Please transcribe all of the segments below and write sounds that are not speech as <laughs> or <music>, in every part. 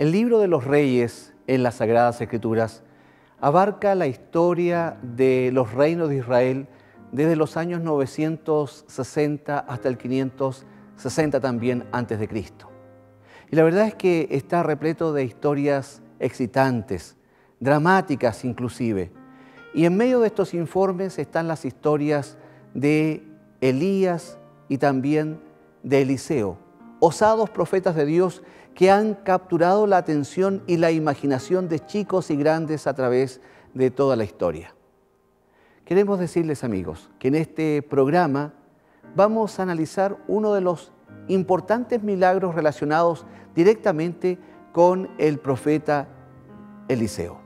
El libro de los reyes en las Sagradas Escrituras abarca la historia de los reinos de Israel desde los años 960 hasta el 560 también antes de Cristo. Y la verdad es que está repleto de historias excitantes, dramáticas inclusive. Y en medio de estos informes están las historias de Elías y también de Eliseo, osados profetas de Dios que han capturado la atención y la imaginación de chicos y grandes a través de toda la historia. Queremos decirles amigos que en este programa vamos a analizar uno de los importantes milagros relacionados directamente con el profeta Eliseo.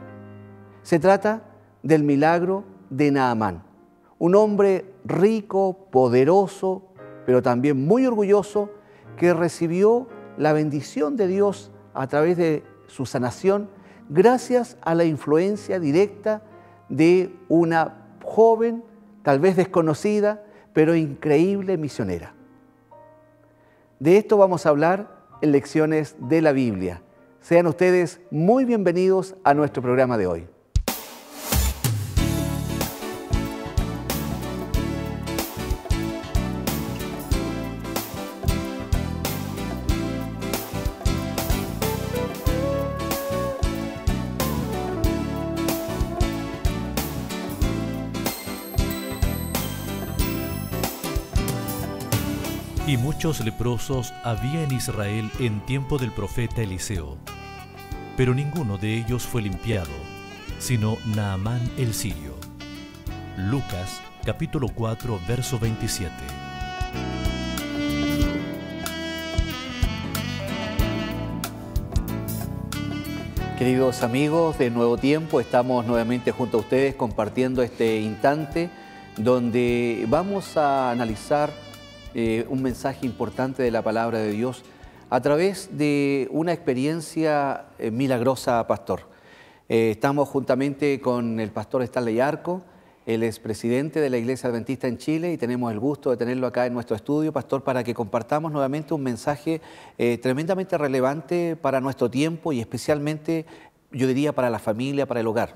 Se trata del milagro de Naamán, un hombre rico, poderoso, pero también muy orgulloso, que recibió la bendición de Dios a través de su sanación gracias a la influencia directa de una joven, tal vez desconocida, pero increíble misionera. De esto vamos a hablar en lecciones de la Biblia. Sean ustedes muy bienvenidos a nuestro programa de hoy. leprosos había en Israel en tiempo del profeta Eliseo, pero ninguno de ellos fue limpiado, sino Naamán el sirio. Lucas capítulo 4 verso 27. Queridos amigos de Nuevo Tiempo, estamos nuevamente junto a ustedes compartiendo este instante donde vamos a analizar eh, un mensaje importante de la palabra de Dios a través de una experiencia eh, milagrosa, pastor. Eh, estamos juntamente con el pastor Stanley Arco, el presidente de la Iglesia Adventista en Chile, y tenemos el gusto de tenerlo acá en nuestro estudio, pastor, para que compartamos nuevamente un mensaje tremendamente relevante para nuestro tiempo y especialmente, yo diría, para la familia, para el hogar.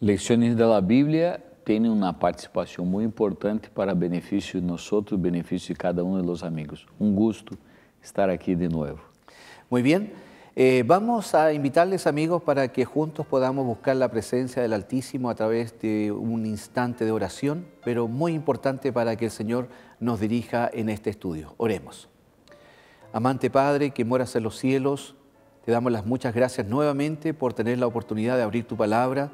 Lecciones de la Biblia tiene una participación muy importante para beneficio de nosotros, beneficio de cada uno um de los amigos. Un um gusto estar aquí de nuevo. Muy bien. Eh, vamos a invitarles amigos para que juntos podamos buscar la presencia del Altísimo a través de un instante de oración, pero muy importante para que el Señor nos dirija en este estudio. Oremos. Amante Padre que moras en los cielos, te damos las muchas gracias nuevamente por tener la oportunidad de abrir tu palabra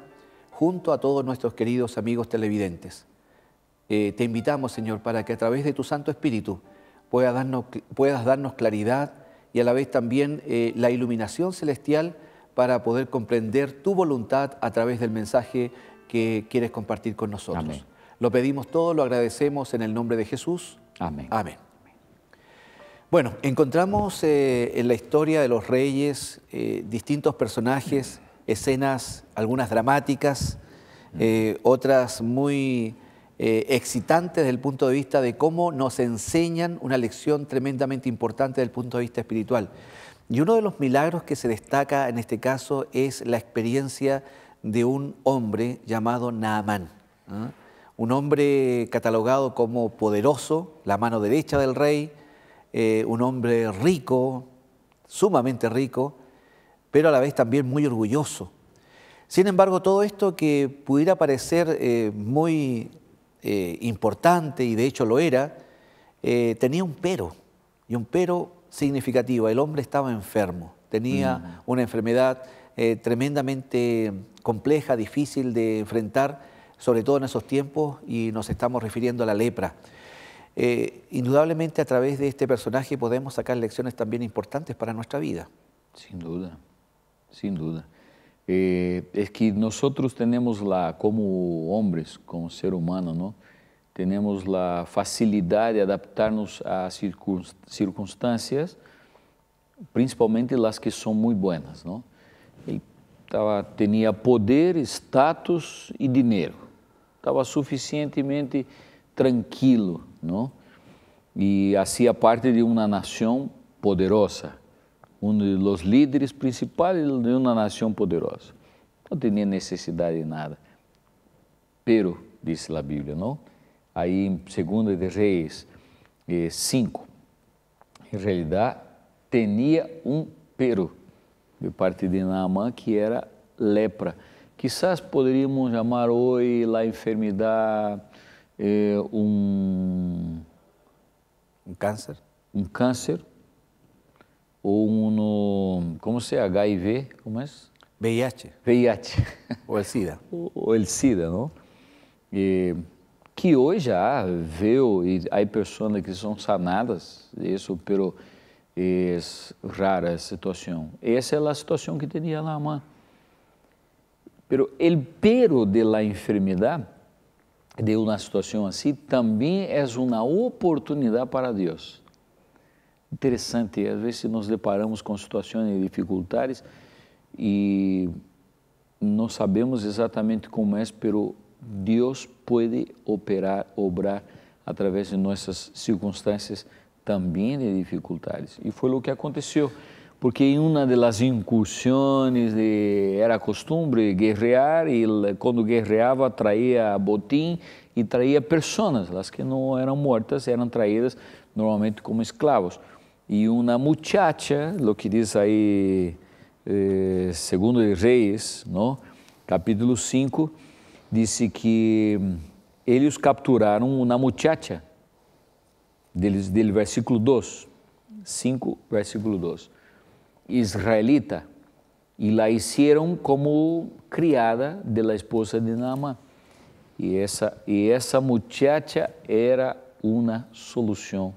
junto a todos nuestros queridos amigos televidentes. Eh, te invitamos, Señor, para que a través de tu Santo Espíritu puedas darnos, claridad y a la vez también eh, la iluminación celestial para poder comprender tu voluntad a través del mensaje que quieres compartir con nosotros. Lo pedimos todo, lo agradecemos en el nombre de Jesús. Amén. Amén. Bueno, encontramos eh, en la historia de los reyes distintos personajes escenas, algunas dramáticas, mm. eh, otras muy eh, excitantes desde el punto de vista de cómo nos enseñan una lección tremendamente importante desde el punto de vista espiritual. Y uno de los milagros que se destaca en este caso es la experiencia de un hombre llamado Naamán, ¿ah? un hombre catalogado como poderoso, la mano derecha del rey, eh, un hombre rico, sumamente rico, pero a la vez también muy orgulloso. Sin embargo, todo esto que pudiera parecer eh, muy eh, importante, y de hecho lo era, eh, tenía un pero, y un pero significativo. El hombre estaba enfermo, tenía mm. una enfermedad tremendamente compleja, difícil de enfrentar, sobre todo en esos tiempos, y nos estamos refiriendo a la lepra. indudablemente a través de este personaje podemos sacar lecciones también importantes para nuestra vida. Sin duda. sin duda. Eh, es que nosotros tenemos la, como hombres, como ser humano, ¿no? Tenemos la facilidad de adaptarnos a circunstancias, principalmente las que son muy buenas, ¿no? Él estaba, tenía poder, estatus y dinero. Estaba suficientemente tranquilo, ¿no? E hacía parte de uma nação poderosa um dos líderes principais de uma nação poderosa. Não tinha necessidade de nada. Pero, disse a Bíblia, não? Aí em 2 de Reis 5, eh, em realidade, tinha um pero de parte de Naamã que era lepra. Quizás poderíamos chamar hoje a enfermidade eh, um... Um câncer. Um câncer, ou um no, como se é, HIV, como é? VIH. VIH. Ou el é SIDA. <laughs> ou, el é SIDA, não? E, que hoje já ah, veio e há pessoas que são sanadas isso pelo é rara situação. Essa é a situação que tinha lá, mãe. Pero el pero de la enfermidad, de uma situação assim, também é uma oportunidade para Deus interessante. Às vezes nos deparamos com situações dificultares e não sabemos exatamente como é, mas Deus pode operar, obrar através de nossas circunstâncias também de dificuldades. E foi o que aconteceu, porque em uma das incursões de, era costume guerrear e quando guerreava traía botim e traía pessoas, as que não eram mortas eram traídas normalmente como escravos e uma muchacha, lo que diz aí eh, segundo Reis, no capítulo 5, disse que hum, eles capturaram uma muchacha, deles, dele versículo 2, 5, versículo 2, israelita, e la hicieron como criada de la esposa de Naamã. E essa, e essa muchacha era uma solução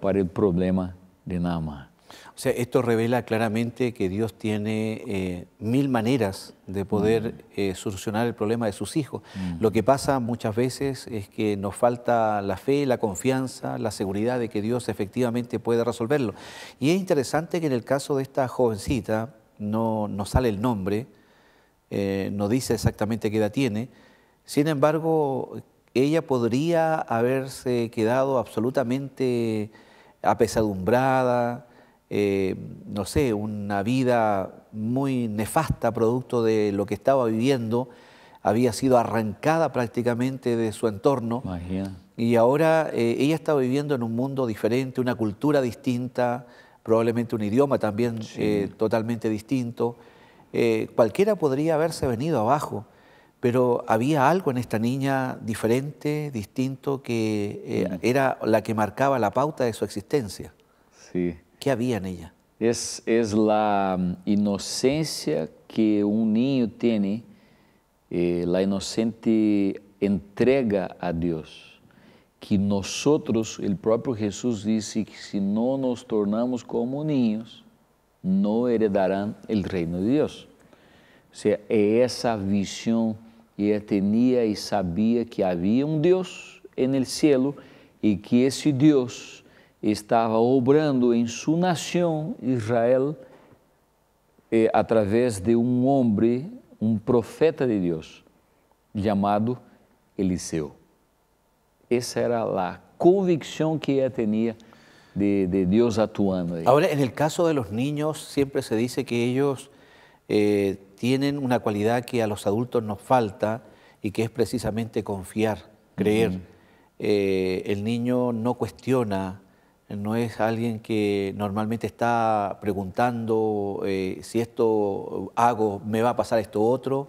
para o problema de nada más. O sea, esto revela claramente que Dios tiene eh, mil maneras de poder mm. eh, solucionar el problema de sus hijos. Mm. Lo que pasa muchas veces es que nos falta la fe, la confianza, la seguridad de que Dios efectivamente pueda resolverlo. Y es interesante que en el caso de esta jovencita no, sale el nombre, eh, no dice exactamente qué edad tiene. Sin embargo, ella podría haberse quedado absolutamente apesadumbrada, eh, no sé, una vida muy nefasta producto de lo que estaba viviendo, había sido arrancada prácticamente de su entorno. Y ahora eh, ella estaba viviendo en un mundo diferente, una cultura distinta, probablemente un idioma también eh, totalmente distinto. cualquiera podría haberse venido abajo pero había algo en esta niña diferente, distinto, que eh, mm. era la que marcaba la pauta de su existencia. Sí. ¿Qué había en ella? Es, la mm, inocencia que un niño tiene, eh, la inocente entrega a Dios. Que nosotros, el propio Jesús dice que si no nos tornamos como niños, no heredarán el reino de Dios. O sea, esa visión... e ele tinha e sabia que havia um Deus El Cielo e que esse Deus estava obrando em sua nação Israel eh, através de um homem, um profeta de Deus, chamado Eliseu. Essa era a convicção que ele tinha de, de atuando. Agora, ahí. en el caso de los niños, sempre se dice que ellos Eh, tienen una cualidad que a los adultos nos falta y que es precisamente confiar, creer. Eh, el niño no cuestiona, no es alguien que normalmente está preguntando eh, si esto hago, me va a pasar esto otro.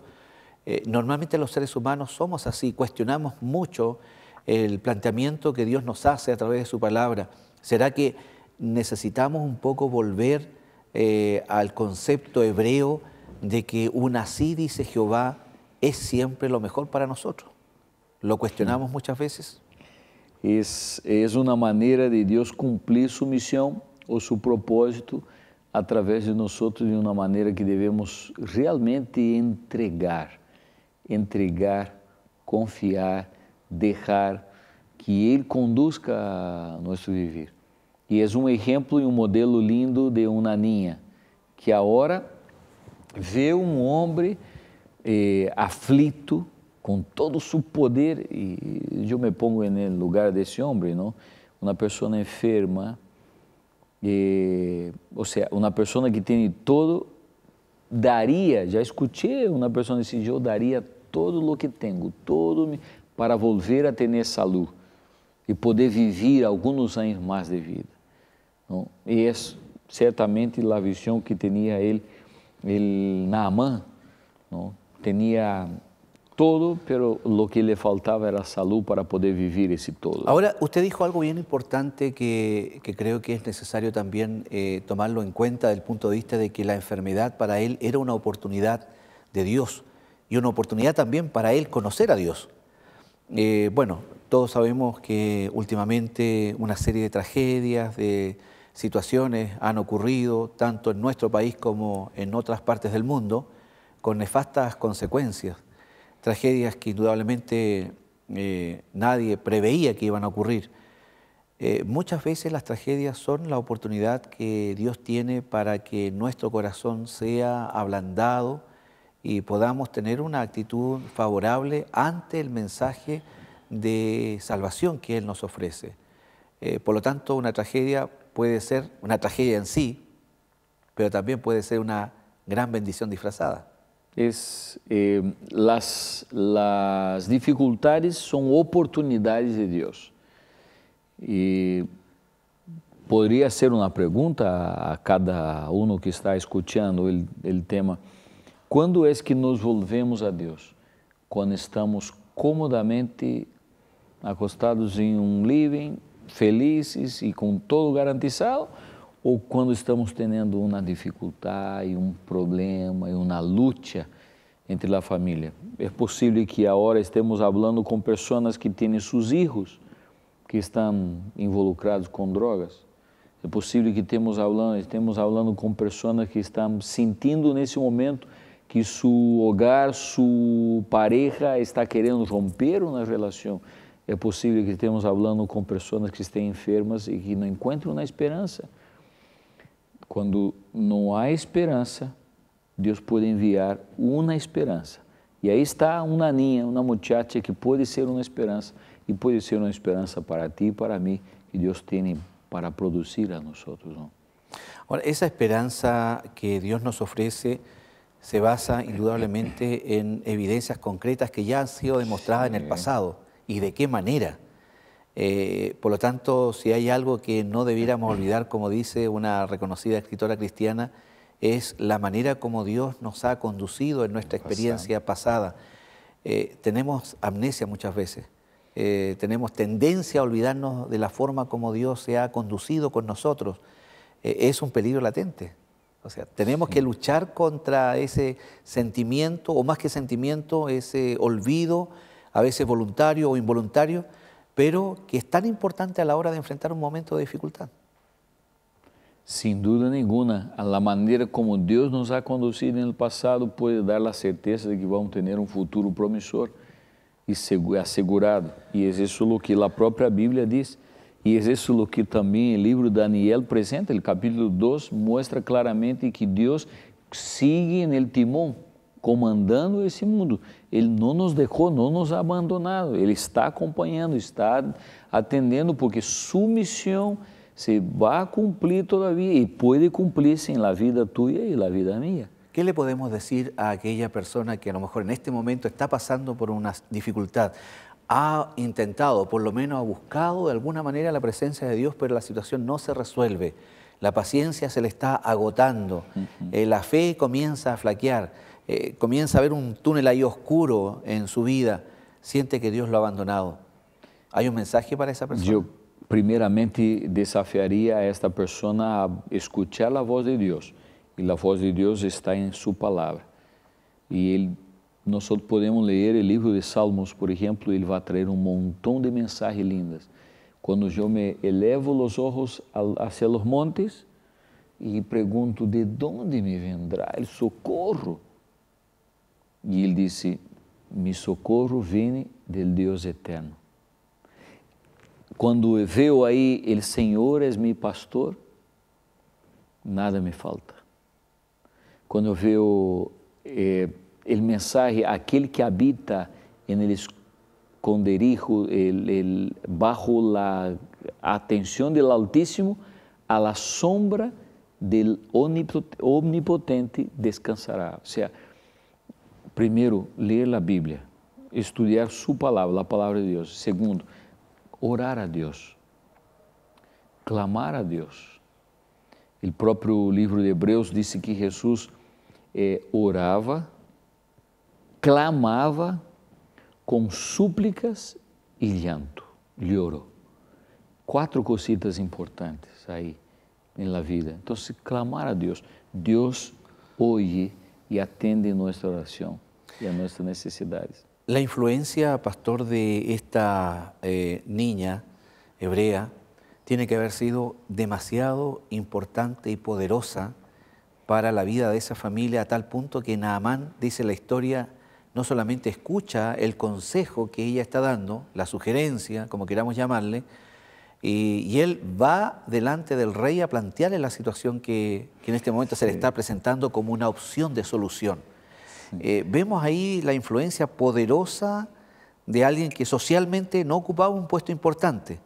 normalmente los seres humanos somos así, cuestionamos mucho el planteamiento que Dios nos hace a través de su palabra. ¿Será que necesitamos un poco volver eh, al concepto hebreo de que un así dice Jehová es siempre lo mejor para nosotros. ¿Lo cuestionamos mm. muchas veces? Es, es una manera de Dios cumplir su misión o su propósito a través de nosotros de una manera que debemos realmente entregar, entregar, confiar, dejar que Él conduzca nuestro vivir. E és um exemplo e um modelo lindo de uma ninha que agora vê um homem eh, aflito com todo o seu poder e eu me pongo no lugar desse homem, não? Uma pessoa enferma, eh, ou seja, uma pessoa que tem todo daria, já escutei uma pessoa desse eu daria todo o que tenho, todo para volver a ter saúde e poder viver alguns anos mais de vida. Y es ciertamente la visión que tenía él, el Naamán, ¿no? Tenía todo, pero lo que le faltaba era salud para poder vivir ese todo. Ahora, usted dijo algo bien importante que, creo que es necesario también eh, tomarlo en cuenta desde el punto de vista de que la enfermedad para él era una oportunidad de Dios y una oportunidad también para él conocer a Dios. Eh, bueno, todos sabemos que últimamente una serie de tragedias, de situaciones han ocurrido, tanto en nuestro país como en otras partes del mundo, con nefastas consecuencias, tragedias que indudablemente eh, nadie preveía que iban a ocurrir. Eh, muchas veces las tragedias son la oportunidad que Dios tiene para que nuestro corazón sea ablandado y podamos tener una actitud favorable ante el mensaje de salvación que Él nos ofrece. Eh, por lo tanto, una tragedia puede ser una tragedia en sí, pero también puede ser una gran bendición disfrazada. Es, eh, las, las, dificultades son oportunidades de Dios. Y podría ser una pregunta a cada uno que está escuchando el, el tema. ¿Cuándo es que nos volvemos a Dios? Cuando estamos cómodamente acostados en un living, felizes e com todo garantizado, ou quando estamos tendo uma dificuldade, um problema, uma luta entre a família. É possível que agora estemos falando com pessoas que têm seus filhos que estão involucrados com drogas. É possível que estemos falando, estemos falando com pessoas que estão sentindo nesse momento que seu hogar, sua pareja está querendo romper uma relação Es posible que estemos hablando con personas que estén enfermas y e que no encontram una esperanza. Cuando no hay esperanza, Dios puede enviar una esperanza. Y e ahí está una niña, una muchacha que puede ser una esperanza, y e puede ser una esperanza para ti y para mí, que Dios tiene para producir a nosotros. Ahora, esa esperanza que Dios nos ofrece se basa indudablemente en evidencias concretas que ya han sido demostradas en el pasado y de qué manera. Eh, por lo tanto, si hay algo que no debiéramos olvidar, como dice una reconocida escritora cristiana, es la manera como Dios nos ha conducido en nuestra experiencia pasada. Eh, tenemos amnesia muchas veces, eh, tenemos tendencia a olvidarnos de la forma como Dios se ha conducido con nosotros. es un peligro latente. O sea, tenemos que luchar contra ese sentimiento, o más que sentimiento, ese olvido a veces voluntario o involuntario, pero que es tan importante a la hora de enfrentar un momento de dificultad. Sin duda ninguna, la manera como Dios nos ha conducido en el pasado puede dar la certeza de que vamos a tener un futuro promisor y asegurado. Y es eso lo que la propia Biblia dice. Y es eso lo que también el libro de Daniel presenta, el capítulo 2 muestra claramente que Dios sigue en el timón, comandando ese mundo. Él no nos dejó, no nos ha abandonado. Él está acompañando, está atendiendo, porque su misión se va a cumplir todavía y puede cumplirse en la vida tuya y la vida mía. ¿Qué le podemos decir a aquella persona que a lo mejor en este momento está pasando por una dificultad? Ha intentado, por lo menos ha buscado de alguna manera la presencia de Dios, pero la situación no se resuelve. La paciencia se le está agotando, eh, la fe comienza a flaquear eh, comienza a ver un túnel ahí oscuro en su vida, siente que Dios lo ha abandonado. ¿Hay un mensaje para esa persona? Yo primeramente desafiaría a esta persona a escuchar la voz de Dios. Y la voz de Dios está en su palabra. Y nosotros podemos leer el libro de Salmos, por ejemplo, y él va a traer un montón de mensajes lindas. Cuando yo me elevo los ojos hacia los montes y pregunto, ¿de dónde me vendrá el socorro? E ele disse: Me socorro, vini do Deus eterno. Quando veio aí, ele, Senhor, és meu pastor, nada me falta. Quando veio eh, o mensagem, aquele que habita em el esconderijo, el, el, bajo la atenção del Altíssimo, a la sombra del Omnipotente descansará. Ou seja, Primeiro, ler a Bíblia, estudar sua palavra, a palavra de Deus. Segundo, orar a Deus, clamar a Deus. O próprio livro de Hebreus disse que Jesus eh, orava, clamava com súplicas e llanto, lloro. Quatro cositas importantes aí na vida. Então, se clamar a Deus, Deus ouve e atende nossa oração. nuestras necesidades. La influencia, pastor, de esta eh, niña hebrea tiene que haber sido demasiado importante y poderosa para la vida de esa familia a tal punto que Naamán, dice la historia, no solamente escucha el consejo que ella está dando, la sugerencia, como queramos llamarle, y, él va delante del rey a plantearle la situación que, en este momento se le está presentando como una opción de solución. Eh, vemos ahí la influencia poderosa de alguien que socialmente no ocupaba un puesto importante,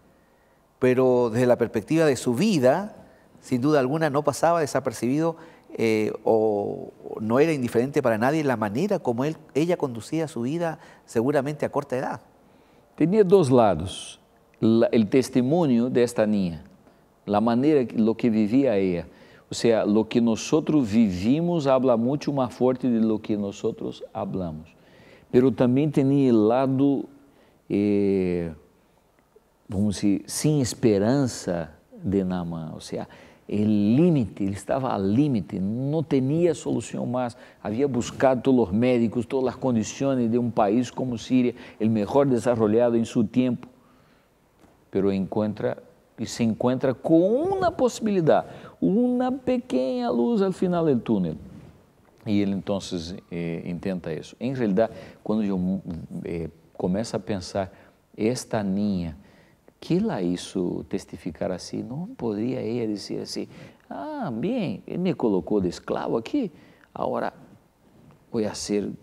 pero desde la perspectiva de su vida, sin duda alguna, no pasaba desapercibido eh, o no era indiferente para nadie la manera como ella conducía su vida seguramente a corta edad. Tenía dos lados, el testimonio de esta niña, la manera, lo que vivía ella O seja, é, lo que nós vivimos habla muito mais forte de lo que nós hablamos. Pero também tem o lado, eh, vamos dizer, sem esperança de Naamán. ou seja, o límite, ele estava a límite, não tinha solução mais, havia buscado todos os médicos, todas as condições de um país como Siria, o melhor desarrollado em seu tempo, Pero encontra e se encontra com uma possibilidade uma pequena luz ao final do túnel. E ele então eh, intenta isso. Em realidade, quando eu eh, começo a pensar, esta ninha, que lá isso testificar assim? Não poderia ela dizer assim: Ah, bem, ele me colocou de escravo aqui, agora vou ser, não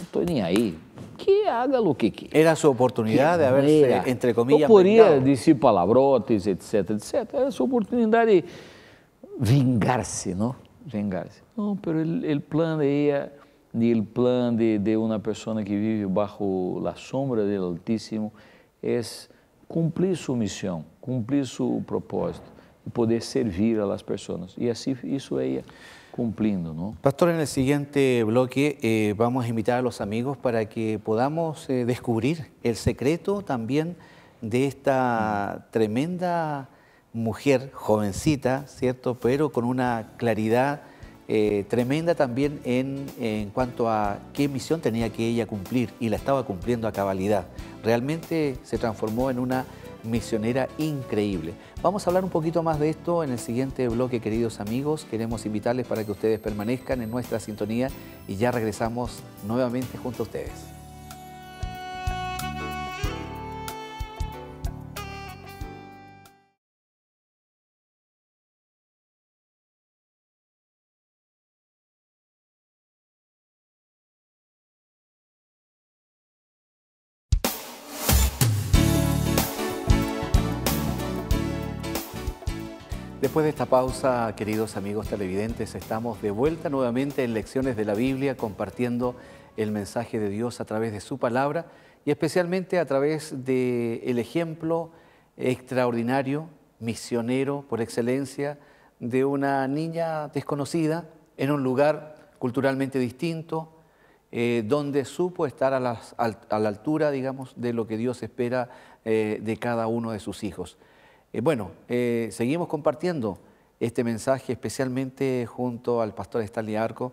estou nem aí, que haga o que quer. Era sua oportunidade de haver, entre comillas, não poderia dizer palavrotes, etc, etc. Era sua oportunidade. De, vengarse, ¿no? Vengarse. No, pero el, plan de ella ni el plan de, una persona que vive bajo la sombra del Altísimo es cumplir su misión, cumplir su propósito y poder servir a las personas. Y así hizo ella cumpliendo, ¿no? Pastor, en el siguiente bloque eh, vamos a invitar a los amigos para que podamos eh, descubrir el secreto también de esta tremenda mujer jovencita, ¿cierto? Pero con una claridad eh, tremenda también en, en, cuanto a qué misión tenía que ella cumplir y la estaba cumpliendo a cabalidad. Realmente se transformó en una misionera increíble. Vamos a hablar un poquito más de esto en el siguiente bloque, queridos amigos. Queremos invitarles para que ustedes permanezcan en nuestra sintonía y ya regresamos nuevamente junto a ustedes. Después de esta pausa, queridos amigos televidentes, estamos de vuelta nuevamente en Lecciones de la Biblia, compartiendo el mensaje de Dios a través de su palabra y especialmente a través del ejemplo extraordinario, misionero por excelencia, de una niña desconocida en un lugar culturalmente distinto, eh, donde supo estar a, la altura, digamos, de lo que Dios espera eh, de cada uno de sus hijos. Eh, bueno, eh, seguimos compartiendo este mensaje especialmente junto al pastor Stanley Arco.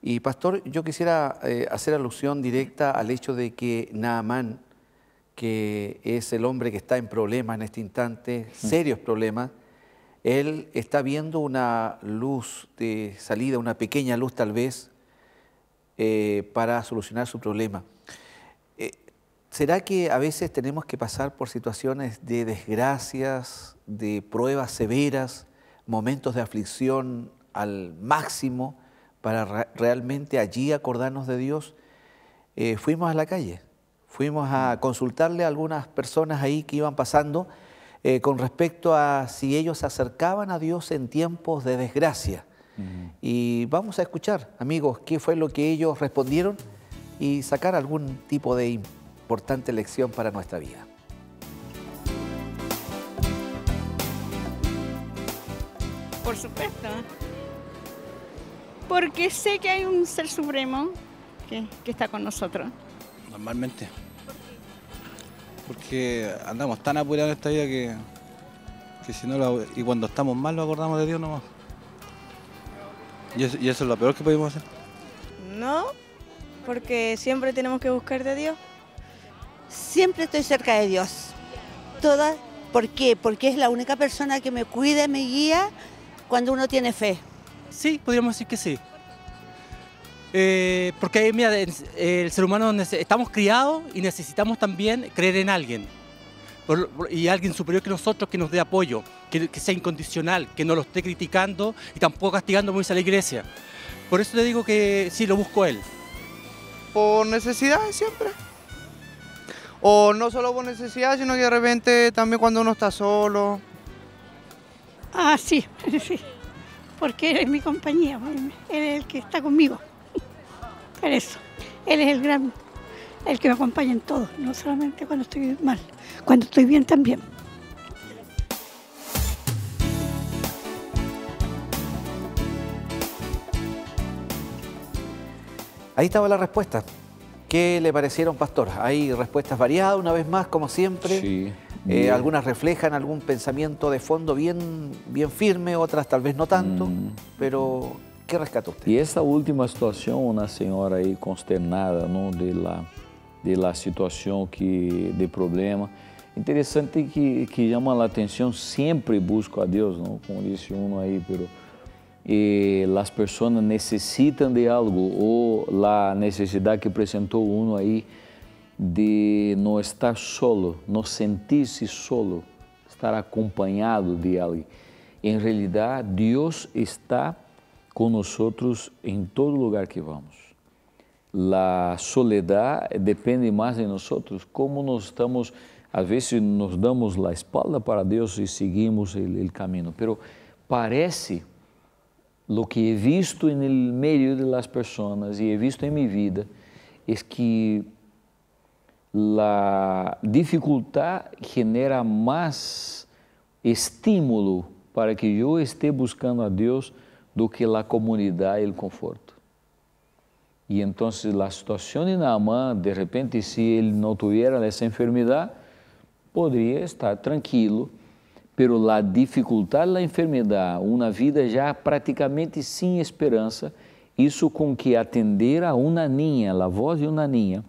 Y pastor, yo quisiera eh, hacer alusión directa al hecho de que Naamán, que es el hombre que está en problemas en este instante, serios problemas, él está viendo una luz de salida, una pequeña luz tal vez, para solucionar su problema. ¿Será que a veces tenemos que pasar por situaciones de desgracias, de pruebas severas, momentos de aflicción al máximo para realmente allí acordarnos de Dios? Eh, fuimos a la calle, fuimos a mm. consultarle a algunas personas ahí que iban pasando eh, con respecto a si ellos se acercaban a Dios en tiempos de desgracia. Mm. Y vamos a escuchar, amigos, qué fue lo que ellos respondieron y sacar algún tipo de importante lección para nuestra vida. Por supuesto. Porque sé que hay un ser supremo que, está con nosotros. Normalmente. Porque andamos tan apurados en esta vida que, que si no lo, y cuando estamos mal lo acordamos de Dios nomás. Y y eso es lo peor que podemos hacer. No, porque siempre tenemos que buscar de Dios siempre estoy cerca de Dios. ¿por qué? Porque es la única persona que me cuida, me guía cuando uno tiene fe. Sí, podríamos decir que sí. Eh, porque el ser humano estamos criados y necesitamos también creer en alguien. Y alguien superior que nosotros que nos dé apoyo, que, sea incondicional, que no lo esté criticando y tampoco castigando muy a la iglesia. Por eso te digo que sí, lo busco a él. Por necesidad siempre o no solo por necesidad, sino que de repente también cuando uno está solo. Ah, sí, <laughs> sí, porque él es mi compañía, pues, él es el que está conmigo, <laughs> por eso, él es el gran, el que me acompaña en todo, no solamente cuando estoy mal, cuando estoy bien también. Ahí estaba la respuesta. ¿Qué le parecieron, Pastor? Hay respuestas variadas, una vez más, como siempre. Sí. Eh, algunas reflejan algún pensamiento de fondo bien, bien firme, otras tal vez no tanto, mm. pero ¿qué rescató usted? Y esta última situación, una señora ahí consternada ¿no? de, la, de la situación que, de problema. interesante que, que la atención, siempre busco a Dios, no como dice uno ahí, pero e as pessoas necessitam de algo ou a necessidade que apresentou um aí de não estar solo, não sentir-se solo, estar acompanhado de alguém. Em realidade, Deus está conosco em todo lugar que vamos. A soledade depende mais de nós, como nós estamos, a vezes nos damos a espalda para Deus e seguimos el, caminho. pero parece lo que he visto en el medio de las personas y he visto en mi vida es que la dificultad genera más estímulo para que yo esté buscando a Dios do que la comunidad y el conforto. Y entonces la situación de Naamán, de repente, si él no tuviera esa enfermedad, podría estar tranquilo pero la dificultad, la enfermedad, una vida ya prácticamente sin esperanza, isso com que atender a uma ninha, a voz de uma ninha,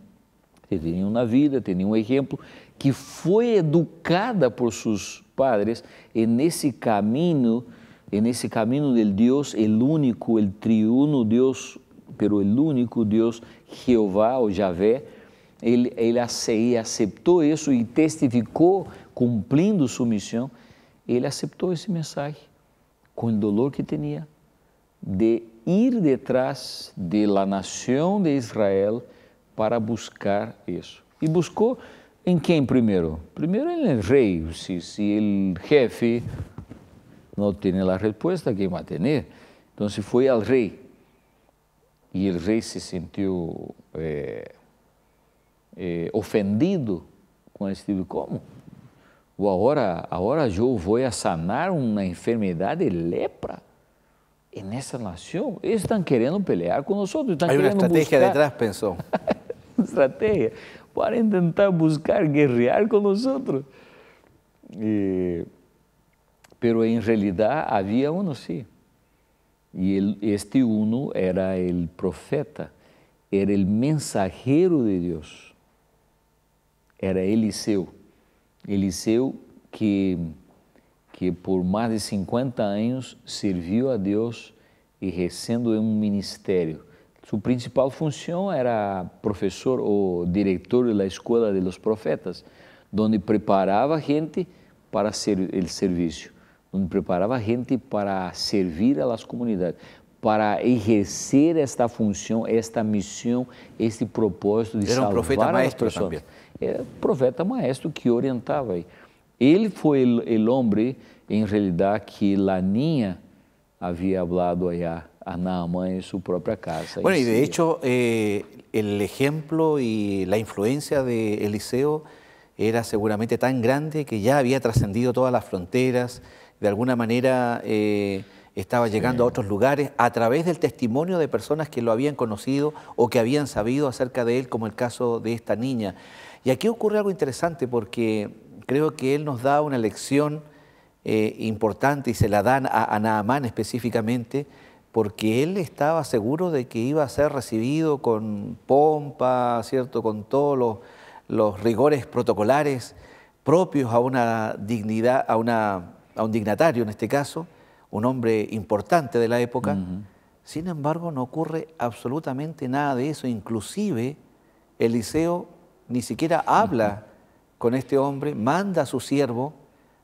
tinha uma vida, tinha um exemplo, que foi educada por seus padres nesse caminho, nesse caminho del Deus, el único, el triuno Deus, pero el único Deus, Jeová ou Javé, ele, ele aceitou isso e testificou cumprindo sua missão ele aceptou esse mensagem com o dolor que tinha de ir detrás de la nação de Israel para buscar isso. E buscou em quem primeiro? Primeiro ele rei, se, se ele chefe não tem a resposta, quem vai ter? Então se foi ao rei. E o rei se sentiu eh, eh, ofendido com esse tipo, como? ou agora, agora eu vou sanar uma enfermidade lepra e nessa nação. Eles estão querendo pelear com nós. Estão Há uma estratégia buscar... detrás, pensou. <laughs> estratégia para tentar buscar guerrear com nós. E... em realidade havia um sim. E este uno era o profeta, era o mensajero de Deus. Era Eliseu. Eliseu, que, que por mais de 50 anos serviu a Deus em um ministério. Sua principal função era professor ou diretor da Escola de los Profetas, onde preparava gente para ser o serviço, onde preparava gente para servir a las comunidades, para exercer esta função, esta missão, este propósito de Era um salvar profeta as pessoas. Também. era profeta maestro que orientava. Él fue el hombre en em realidad que niña había hablado allá a Naamán en em su propia casa. Bueno, y de hecho, eh, el ejemplo y la influencia de Eliseo era seguramente tan grande que ya había trascendido todas las fronteras, de alguna manera eh, estaba llegando a otros lugares a través del testimonio de personas que lo habían conocido o que habían sabido acerca de él, como el caso de esta niña. Y aquí ocurre algo interesante porque creo que él nos da una lección eh, importante y se la dan a, a específicamente porque él estaba seguro de que iba a ser recibido con pompa, ¿cierto? con todos los, rigores protocolares propios a una dignidad, a, un dignatario en este caso, un hombre importante de la época. Sin embargo, no ocurre absolutamente nada de eso. Inclusive, Eliseo ni siquiera habla con este hombre, manda a su siervo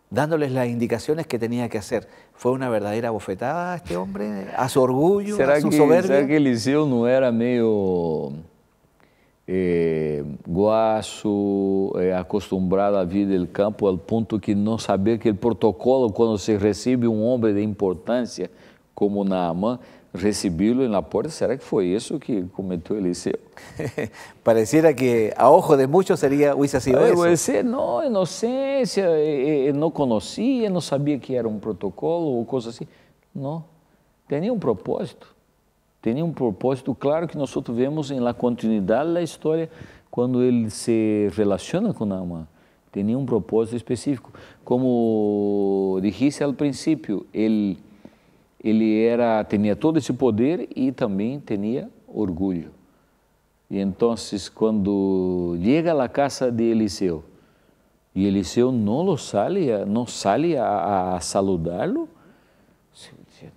dándoles las indicaciones que tenía que hacer. Fue una verdadera bofetada a este hombre, a su orgullo, a su que, soberbia. ¿Será que Eliseo no era medio eh, guaso, eh, acostumbrado a vida del campo, al punto que no sabía que el protocolo cuando se recibe un hombre de importancia como Naamán, recibí-lo en la puerta. ¿Será que fue eso que cometió Eliseo? <laughs> Pareciera que a ojo de muchos sería, hubiese sido não eso. não no, inocencia, no conocía, no sabía que era un protocolo o cosas así. Assim. No, tenía un propósito. Tenía un propósito claro que nosotros vemos en la continuidad de la historia cuando él se relaciona con Naamán. Tenía un propósito específico. Como dijiste al principio, él ele era tinha todo esse poder e também tinha orgulho. E então, quando chega à casa de Eliseu, e Eliseu não sai, sale, não a, a saludá-lo,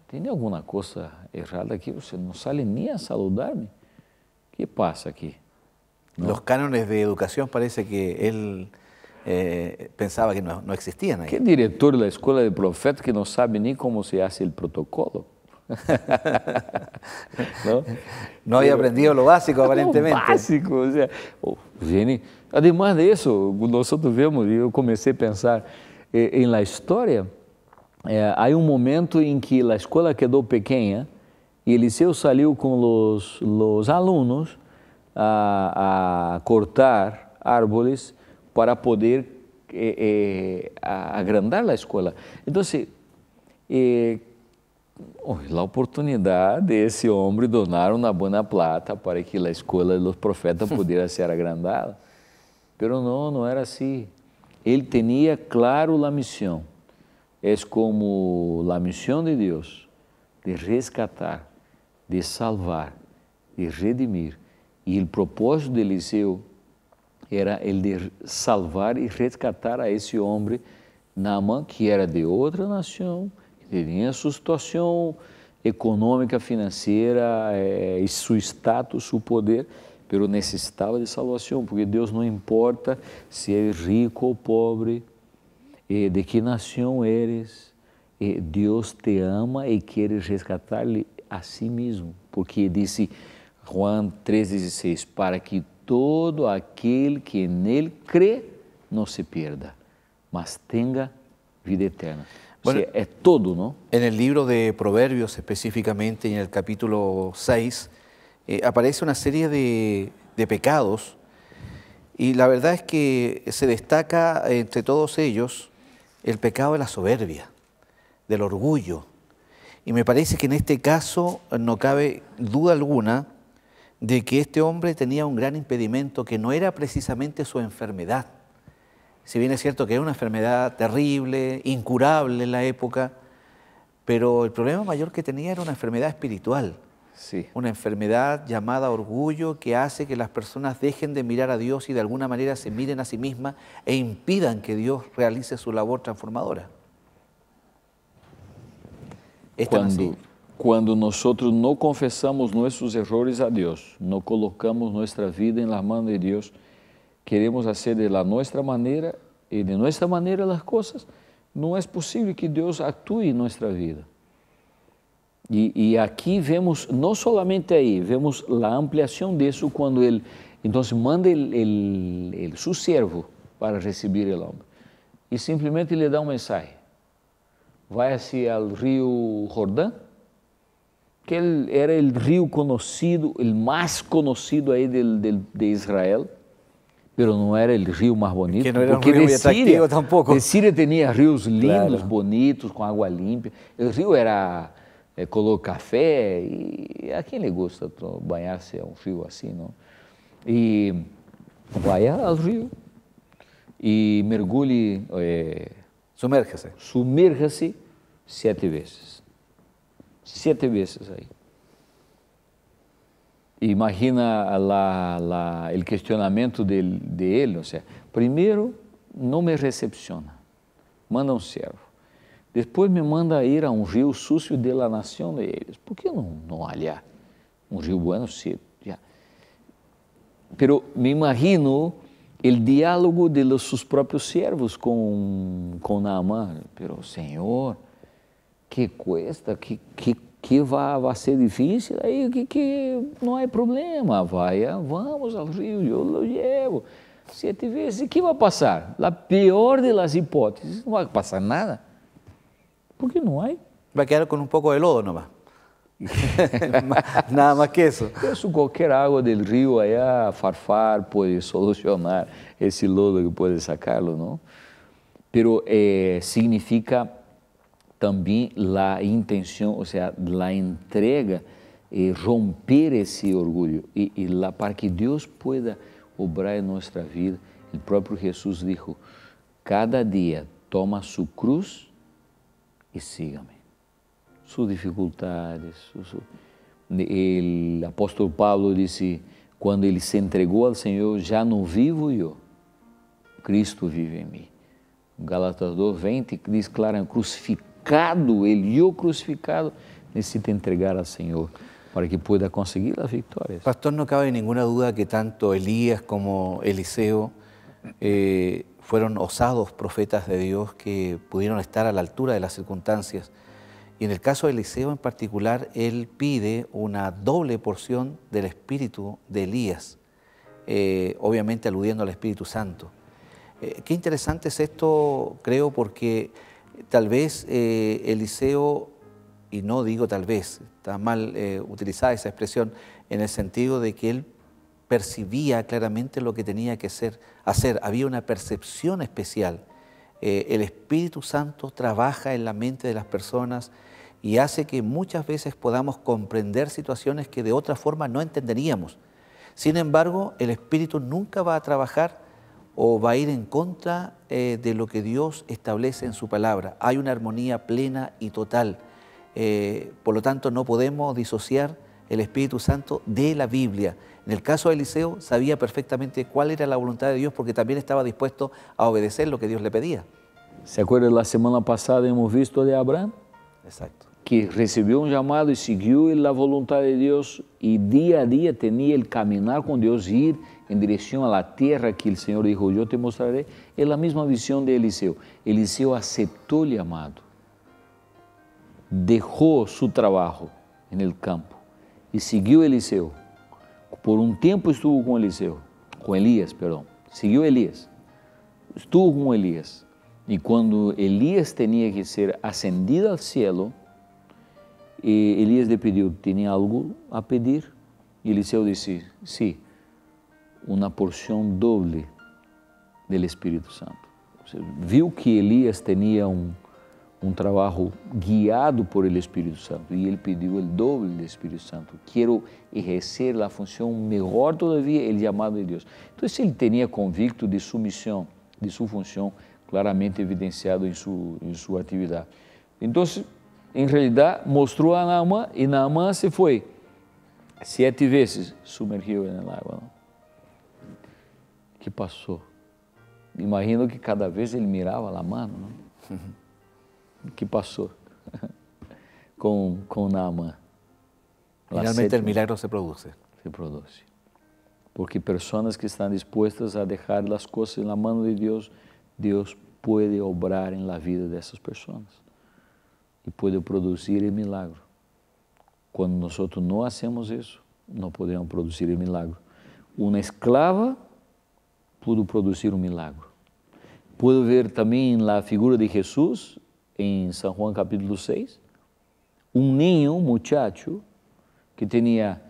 tem alguma coisa errada aqui, você não sai nem a saludar-me. O que passa aqui? Os cânones de educação parece que ele eh, que não existia. existían ahí. ¿Qué director de la de profeta que não sabe nem como se faz o protocolo? <laughs> Não havia aprendido o básico, <laughs> aparentemente. O básico, o sea, oh, Jenny, además de vemos e vemos, comecei a pensar eh, la história, eh, um momento em que la escola quedou pequena e Eliseu saiu com los, los a, a cortar árboles para poder eh, eh, agrandar a escola. Então eh, oh, a oportunidade de homem hombre donar uma boa plata para que a escola de los profetas <laughs> pudesse ser agrandada. Pero não não era assim. Ele tinha claro a missão. É como a missão de Deus, de rescatar, de salvar, de redimir. E o propósito de Eliseu era el de salvar e resgatar a esse homem, Naamã, que era de outra nação, que tinha sua situação econômica, financeira, eh, seu status, seu poder, pero necessitava de salvação, porque Deus não importa se é rico ou pobre, eh, de que nação eres, eh, Deus te ama e queres resgatar-lhe a si mesmo, porque disse Juan 3,16, para que todo aquel que en él cree no se pierda, mas tenga vida eterna. es todo, ¿no? En el libro de Proverbios, específicamente en el capítulo 6, eh, aparece una serie de, de, pecados y la verdad es que se destaca entre todos ellos el pecado de la soberbia, del orgullo. Y me parece que en este caso no cabe duda alguna de que este hombre tenía un gran impedimento que no era precisamente su enfermedad. Si bien es cierto que era una enfermedad terrible, incurable en la época, pero el problema mayor que tenía era una enfermedad espiritual. Sí. Una enfermedad llamada orgullo que hace que las personas dejen de mirar a Dios y de alguna manera se miren a sí mismas e impidan que Dios realice su labor transformadora. quando nós não confessamos nossos erros a Deus, não colocamos nossa vida em la mão de Deus, queremos fazer de la nossa maneira e de nossa maneira as coisas, não é possível que Deus atue em nossa vida. E, e, aqui vemos, não somente aí, vemos a ampliação disso quando ele, então, manda o seu servo para receber o homem e simplesmente lhe dá um mensagem. Vai-se ao rio Jordão que él era el río conocido, el más conocido ahí del, del, de Israel, pero no era el río más bonito. Que no era porque un río de Siria, tampoco. De Siria tenía ríos lindos, claro. bonitos, con agua limpia. El río era eh, color café e a quem lhe gosta banhar-se a um rio assim, não? E vá ao rio e mergulhe... Eh, é, se Sumerja-se sete vezes. Siete veces ahí. Imagina la, la, el cuestionamiento de, de, él, o sea, primero no me recepciona, manda un siervo. Después me manda a ir a un río sucio de la nación de ellos. ¿Por qué no, no allá? Un río bueno, sí. Ya. Pero me imagino el diálogo de los, sus propios siervos con, con Naamán. Pero, Señor, que custa, que, que, que vai, vai ser difícil, aí que, que não é problema, vai, ah, vamos ao rio, eu levo. sete vezes, o que vai passar? A pior das hipóteses, não vai passar nada. Porque não há. Vai quedar com um pouco de lodo, não vai? <laughs> Nada mais que isso. Isso qualquer água do rio aí farfar pode solucionar esse lodo que pode sacá-lo, não? Pero eh, significa também a intenção, ou seja, a entrega, romper esse orgulho e, e para que Deus pueda obrar em nossa vida. O próprio Jesus disse: Cada dia toma sua cruz e siga-me. Suas dificuldades. Su... O apóstolo Paulo disse: Quando ele se entregou ao Senhor, já não vivo eu, Cristo vive em mim. Galatas 2, e diz claramente: crucificado el yo crucificado, necesita entregar al Señor para que pueda conseguir las victorias. Pastor, no cabe ninguna duda que tanto Elías como Eliseo eh, fueron osados profetas de Dios que pudieron estar a la altura de las circunstancias. Y en el caso de Eliseo en particular, él pide una doble porción del espíritu de Elías, eh, obviamente aludiendo al Espíritu Santo. Eh, qué interesante es esto, creo, porque Tal vez eh, Eliseo, y no digo tal vez, está mal eh, utilizada esa expresión, en el sentido de que él percibía claramente lo que tenía que hacer. Había una percepción especial. Eh, el Espíritu Santo trabaja en la mente de las personas y hace que muchas veces podamos comprender situaciones que de otra forma no entenderíamos. Sin embargo, el Espíritu nunca va a trabajar o va a ir en contra eh, de lo que Dios establece en su palabra. Hay una armonía plena y total. Eh, por lo tanto, no podemos disociar el Espíritu Santo de la Biblia. En el caso de Eliseo, sabía perfectamente cuál era la voluntad de Dios porque también estaba dispuesto a obedecer lo que Dios le pedía. ¿Se acuerdan? La semana pasada hemos visto de Abraham. Exacto. Que recibió un llamado y siguió la voluntad de Dios y día a día tenía el caminar con Dios, y ir en dirección a la tierra que el Señor dijo, yo te mostraré, es la misma visión de Eliseo. Eliseo aceptó el llamado, dejó su trabajo en el campo y siguió Eliseo. Por un tiempo estuvo con Eliseo, con Elías, perdón, siguió Elías, estuvo con Elías. Y cuando Elías tenía que ser ascendido al cielo, eh, Elías le pidió, ¿tiene algo a pedir? Y Eliseo dice, sí, uma porção doble do Espírito Santo. viu que Elias tinha um, um trabalho guiado por Ele, Espírito Santo e ele pediu o doble do Espírito Santo. Quero exercer a função melhor todavia, ele chamado de Deus. Então, se ele tinha convicto de sua missão, de sua função, claramente evidenciado em sua, em sua atividade. Então, em realidade, mostrou a Naamã e Naamã se foi sete vezes sumergiu na água que passou. Imagino que cada vez ele mirava lá mano, uhum. que passou <laughs> com, com Naaman. Finalmente o né? milagre se produz. Se produz. Porque pessoas que estão dispostas a deixar as coisas na mão de Deus, Deus pode obrar em la vida dessas pessoas e pode produzir o milagre. Quando nós não fazemos isso, não podemos produzir o milagre. Uma esclava pudo produzir um milagre. Pude ver também na figura de Jesus, em São João capítulo 6, um niño, um muchacho, que tinha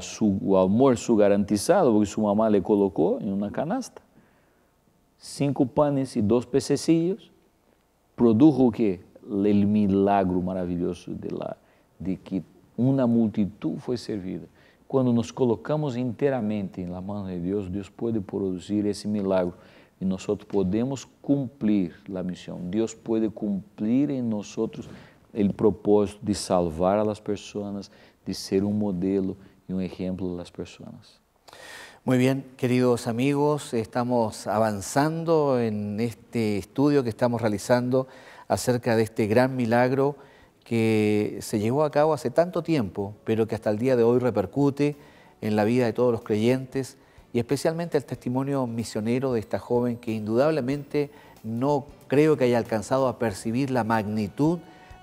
su, o almoço garantizado, porque sua mamá le colocou em uma canasta, cinco panes e dois pececillos, produziu o que? O milagro maravilhoso de, lá de que uma multidão foi servida Cuando nos colocamos enteramente en em la mano de Dios, Dios puede producir ese milagro y e nosotros podemos cumplir la misión. Dios puede cumplir en em nosotros el propósito de salvar a las personas, de ser un um modelo y e un um ejemplo de las personas. Muy bien, queridos amigos, estamos avanzando en este estudio que estamos realizando acerca de este gran milagro que se llevó a cabo hace tanto tiempo, pero que hasta el día de hoy repercute en la vida de todos los creyentes y especialmente el testimonio misionero de esta joven que indudablemente no creo que haya alcanzado a percibir la magnitud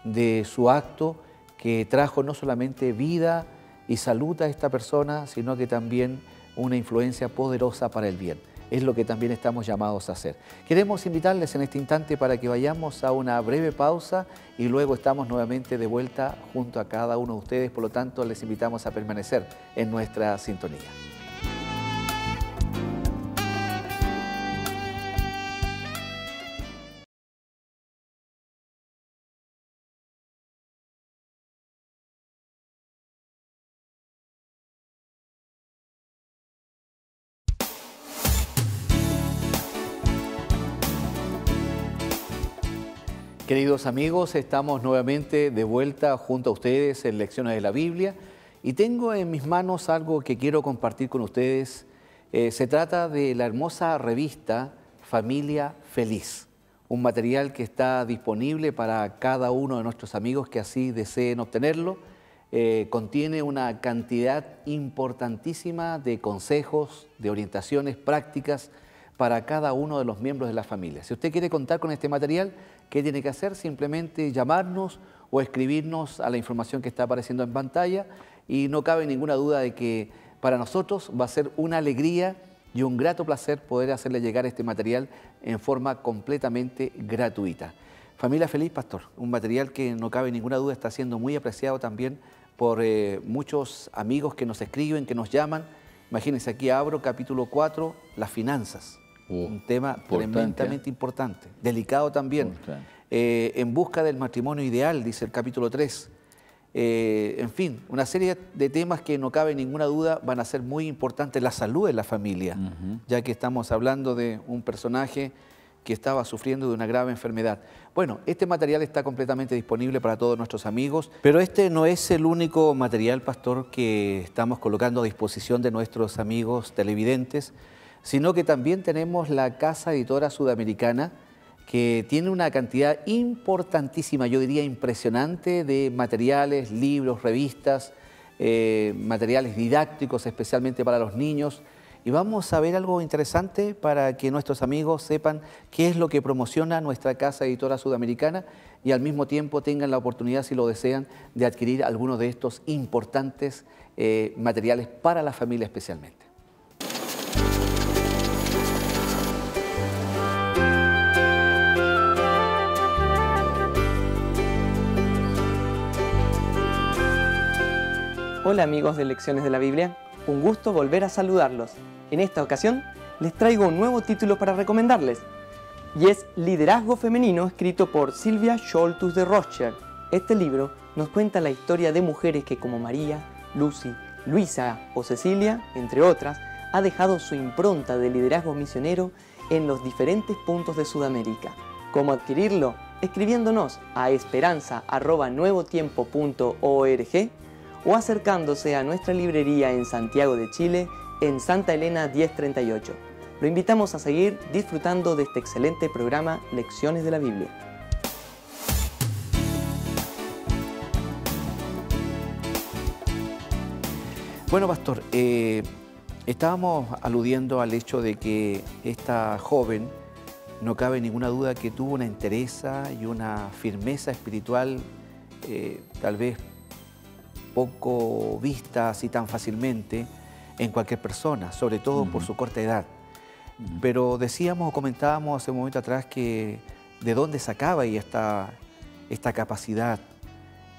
de su acto que trajo no solamente vida y salud a esta persona, sino que también una influencia poderosa para el bien es lo que también estamos llamados a hacer. Queremos invitarles en este instante para que vayamos a una breve pausa y luego estamos nuevamente de vuelta junto a cada uno de ustedes, por lo tanto les invitamos a permanecer en nuestra sintonía. Queridos amigos, estamos nuevamente de vuelta junto a ustedes en Lecciones de la Biblia y tengo en mis manos algo que quiero compartir con ustedes. Eh, se trata de la hermosa revista Familia Feliz, un material que está disponible para cada uno de nuestros amigos que así deseen obtenerlo. Eh, contiene una cantidad importantísima de consejos, de orientaciones prácticas para cada uno de los miembros de la familia. Si usted quiere contar con este material, ¿Qué tiene que hacer? Simplemente llamarnos o escribirnos a la información que está apareciendo en pantalla y no cabe ninguna duda de que para nosotros va a ser una alegría y un grato placer poder hacerle llegar este material en forma completamente gratuita. Familia Feliz Pastor, un material que no cabe ninguna duda está siendo muy apreciado también por eh, muchos amigos que nos escriben, que nos llaman. Imagínense aquí abro capítulo 4, las finanzas. Uh, un tema importante. tremendamente ¿eh? importante, delicado también. Eh, en busca del matrimonio ideal, dice el capítulo 3. Eh, en fin, una serie de temas que no cabe ninguna duda van a ser muy importantes. La salud de la familia, ya que estamos hablando de un personaje que estaba sufriendo de una grave enfermedad. Bueno, este material está completamente disponible para todos nuestros amigos, pero este no es el único material, pastor, que estamos colocando a disposición de nuestros amigos televidentes sino que también tenemos la Casa Editora Sudamericana, que tiene una cantidad importantísima, yo diría impresionante, de materiales, libros, revistas, eh, materiales didácticos, especialmente para los niños. Y vamos a ver algo interesante para que nuestros amigos sepan qué es lo que promociona nuestra casa editora sudamericana y al mismo tiempo tengan la oportunidad, si lo desean, de adquirir algunos de estos importantes eh, materiales para la familia especialmente. Hola amigos de Lecciones de la Biblia, un gusto volver a saludarlos. En esta ocasión les traigo un nuevo título para recomendarles y es Liderazgo Femenino escrito por Silvia Scholtus de Rocher. Este libro nos cuenta la historia de mujeres que como María, Lucy, Luisa o Cecilia, entre otras, ha dejado su impronta de liderazgo misionero en los diferentes puntos de Sudamérica. ¿Cómo adquirirlo? Escribiéndonos a esperanza.nuevotiempo.org o acercándose a nuestra librería en Santiago de Chile, en Santa Elena 1038. Lo invitamos a seguir disfrutando de este excelente programa Lecciones de la Biblia. Bueno, pastor, eh, estábamos aludiendo al hecho de que esta joven, no cabe ninguna duda que tuvo una entereza y una firmeza espiritual eh, tal vez poco vista así tan fácilmente en cualquier persona, sobre todo por su corta edad. Pero decíamos o comentábamos hace un momento atrás que de dónde sacaba y esta, esta capacidad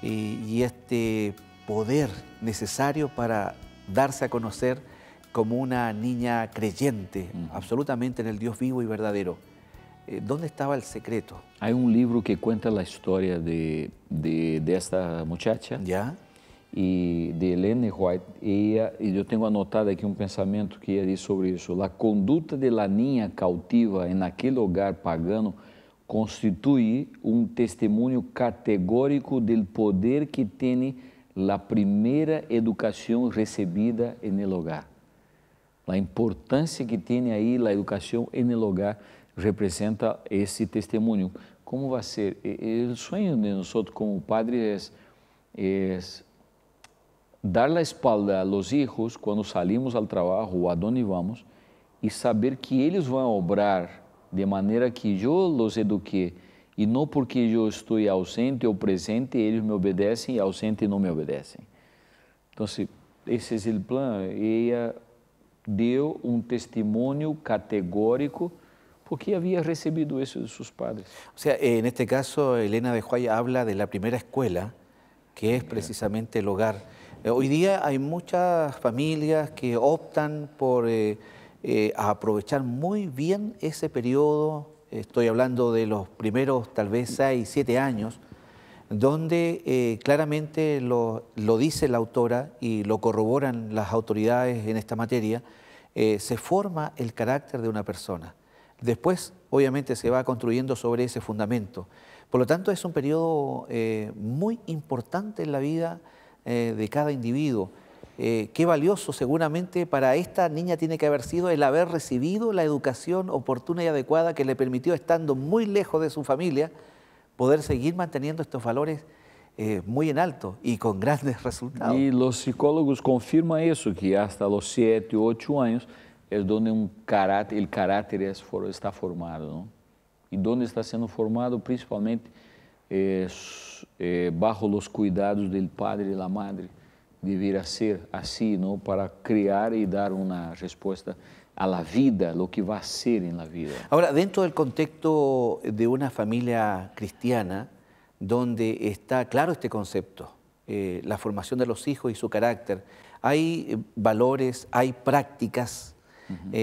eh, y, este poder necesario para darse a conocer como una niña creyente, absolutamente en el Dios vivo y verdadero. Eh, ¿Dónde estaba el secreto? Hay un libro que cuenta la historia de, esta muchacha. ¿Ya? e de Helene White, e, eu tenho anotado aqui um pensamento que ele é sobre isso. A conduta de Laninha cautiva naquele lugar pagano constitui um testemunho categórico do poder que tem a primeira educação recebida no lugar. A importância que tem aí a educação no lugar representa esse testemunho. Como vai ser? O sonho de nós como padres é dar la espalda a los hijos quando salimos ao trabalho ou aonde vamos e saber que eles vão obrar de maneira que eu los eduquei e não porque eu estou ausente ou presente eles me obedecem e ausente não me obedecem. Então, esse é o plano. Ela deu um testemunho categórico porque havia recebido isso de seus padres. O sea, en este caso, Helena de Huay habla de la primera escuela, que es precisamente el hogar. Eh, hoy día hay muchas familias que optan por eh, eh, aprovechar muy bien ese periodo, estoy hablando de los primeros tal vez seis, siete años, donde claramente lo, lo, dice la autora y lo corroboran las autoridades en esta materia, se forma el carácter de una persona. Después, obviamente, se va construyendo sobre ese fundamento. Por lo tanto, es un periodo muy importante en la vida eh, de cada individuo. Eh, qué valioso seguramente para esta niña tiene que haber sido el haber recibido la educación oportuna y adecuada que le permitió, estando muy lejos de su familia, poder seguir manteniendo estos valores eh, muy en alto y con grandes <laughs> resultados. Y los psicólogos confirman eso, que hasta los 7, 8 años es donde un carácter, el carácter está formado, ¿no? Y donde está siendo formado principalmente eh, eh, bajo los cuidados del padre y la madre. Debería ser así, ¿no? Para crear y dar una respuesta a la vida, lo que va a ser en la vida. Ahora, dentro del contexto de una familia cristiana, donde está claro este concepto, eh, la formación de los hijos y su carácter, hay eh, valores, hay prácticas,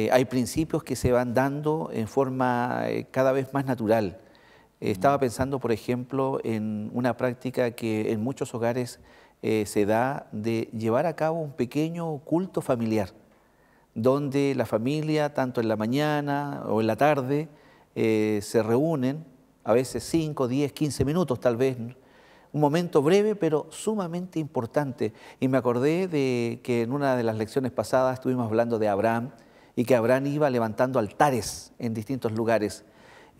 hay principios que se van dando en forma cada vez más natural. Eh, estaba pensando, por ejemplo, en una práctica que en muchos hogares eh, se da de llevar a cabo un pequeño culto familiar, donde la familia, tanto en la mañana o en la tarde, eh, se reúnen, a veces 5, 10, 15 minutos tal vez, un momento breve pero sumamente importante. Y me acordé de que en una de las lecciones pasadas estuvimos hablando de Abraham y que Abraham iba levantando altares en distintos lugares